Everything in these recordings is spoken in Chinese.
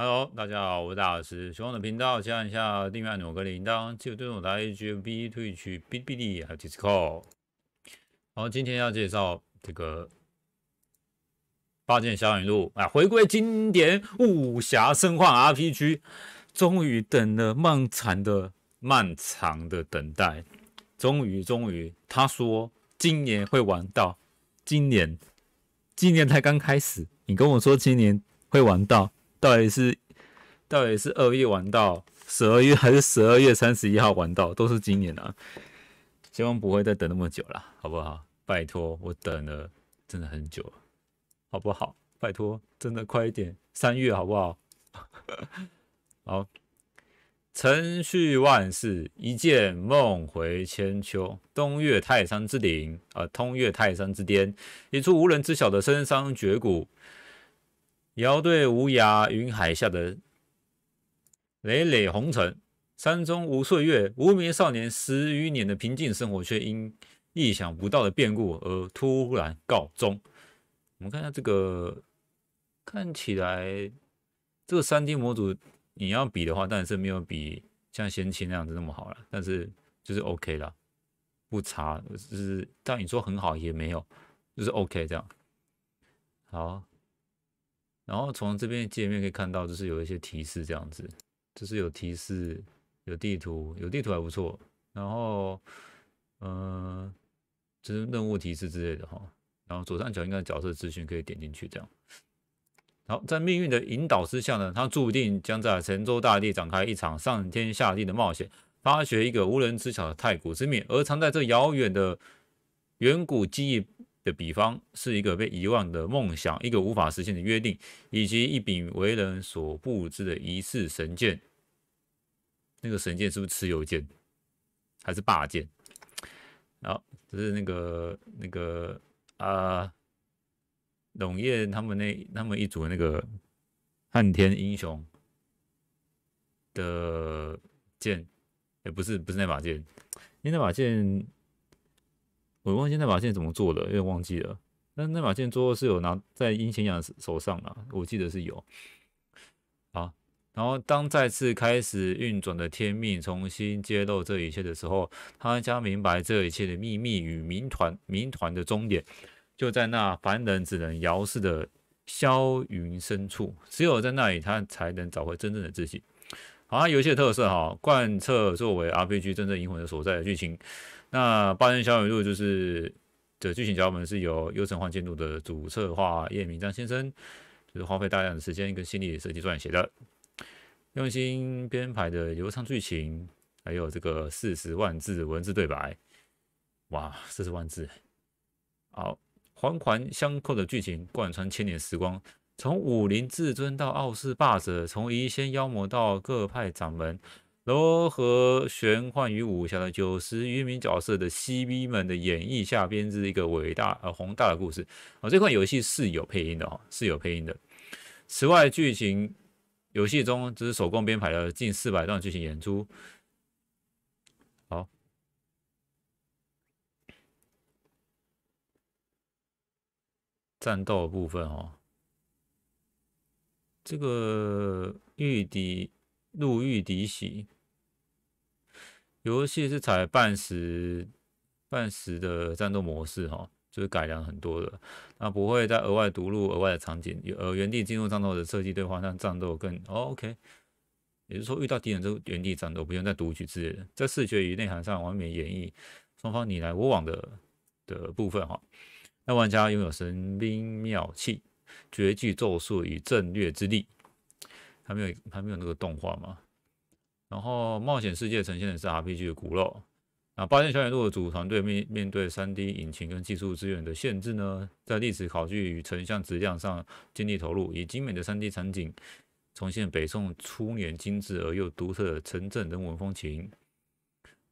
Hello，大家好，我是大老师，喜欢我的频道，按一下订阅按钮跟铃铛，记得关注我的 H M B 推去哔哩哔哩还有 Discord。好，今天要介绍这个《八剑小语录》啊，回归经典武侠生化 R P G，终于等了漫长的、漫长的等待，终于，终于，他说今年会玩到，今年，今年才刚开始，你跟我说今年会玩到。到底是到底是二月玩到十二月，还是十二月三十一号玩到？都是今年啊，希望不会再等那么久了，好不好？拜托，我等了真的很久了，好不好？拜托，真的快一点，三月好不好？好，程序万事，一见梦回千秋。东岳泰山之顶啊，通岳泰山之巅，一处无人知晓的深山绝谷。遥对无涯云海下的累累红尘，山中无岁月，无名少年十余年的平静生活，却因意想不到的变故而突然告终。我们看一下这个，看起来这个三 d 模组，你要比的话，当然是没有比像先期那样子那么好了，但是就是 OK 了，不差，就是照你说很好也没有，就是 OK 这样。好。然后从这边界面可以看到，就是有一些提示这样子，就是有提示、有地图、有地图还不错。然后，嗯，就是任务提示之类的哈。然后左上角应该角色资讯可以点进去这样。好，在命运的引导之下呢，他注定将在神州大地展开一场上天下地的冒险，发掘一个无人知晓的太古之秘，而藏在这遥远的远古记忆。的比方是一个被遗忘的梦想，一个无法实现的约定，以及一柄为人所不知的疑似神剑。那个神剑是不是蚩尤剑，还是霸剑？然后就是那个那个啊，龙叶他们那他们一组那个汉天英雄的剑，也不是不是那把剑，因为那把剑。我忘记那把剑怎么做的，有点忘记了。但那把剑最后是有拿在殷千阳手上了，我记得是有。啊，然后当再次开始运转的天命重新揭露这一切的时候，他将明白这一切的秘密与民团民团的终点就在那凡人只能遥视的霄云深处，只有在那里，他才能找回真正的自己。好，游戏的特色哈，贯彻作为 RPG 真正灵魂的所在的剧情。那八人小宇宙就是的剧情脚本是由优城幻剑录的主策划叶明章先生，就是花费大量的时间跟心理设计撰写的，用心编排的流畅剧情，还有这个四十万字文字对白，哇，四十万字，好，环环相扣的剧情贯穿千年时光。从武林至尊到傲世霸者，从移仙妖魔到各派掌门，融合玄幻与武侠的九十余名角色的 C v 们的演绎下，编织一个伟大而宏大的故事。哦，这款游戏是有配音的哦，是有配音的。此外，剧情游戏中只是手工编排了近四百段剧情演出。好，战斗部分哦。这个御敌入御敌洗，游戏是采半时半时的战斗模式哈，就是改良很多的，那不会再额外读入额外的场景，呃，原地进入战斗的设计对话让战斗更 OK，也就是说遇到敌人就原地战斗，不用再读取之类的，在视觉与内涵上完美演绎双方你来我往的的部分哈，那玩家拥有神兵妙器。绝技咒术与战略之力，还没有还没有那个动画嘛？然后冒险世界呈现的是 RPG 的骨肉。那八仙小遥路的主团队面面对 3D 引擎跟技术资源的限制呢，在历史考据与成像质量上尽力投入，以精美的 3D 场景重现北宋初年精致而又独特的城镇人文风情。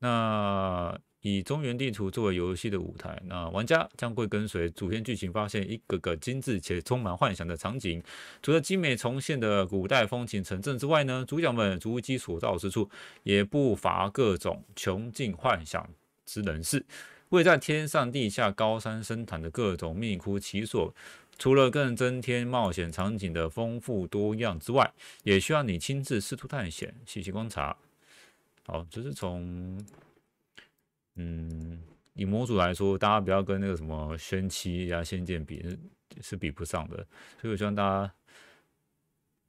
那以中原地图作为游戏的舞台，那玩家将会跟随主线剧情，发现一个个精致且充满幻想的场景。除了精美重现的古代风情城镇之外呢，主角们足迹所到之处，也不乏各种穷尽幻想之人士，为在天上地下、高山深潭的各种秘窟奇所。除了更增添冒险场景的丰富多样之外，也需要你亲自试图探险，细细观察。好，这是从。嗯，以模组来说，大家不要跟那个什么《仙七》呀《仙剑》比，是比不上的。所以我希望大家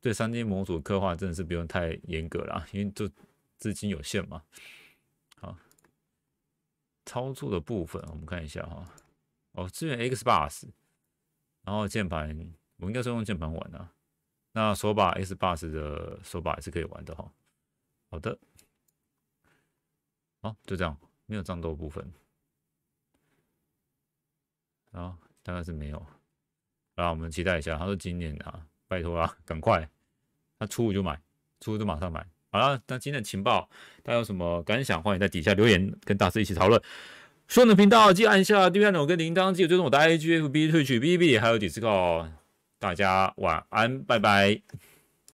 对三 D 模组刻画真的是不用太严格啦，因为就资金有限嘛。好，操作的部分我们看一下哈。哦，支援 Xbox，然后键盘，我应该是用键盘玩的。那手把 Xbox 的手把也是可以玩的哈。好的，好，就这样。没有战斗部分啊，大概是没有。那我们期待一下。他说今年啊，拜托啦，赶快，他初五就买，初五就马上买好了。那今天的情报大家有什么感想，欢迎在底下留言，跟大师一起讨论。收的频道记得按下订阅按钮跟铃铛，记得追踪我的 IGFB 退去 BB 还有 d i 底子告大家晚安，拜拜。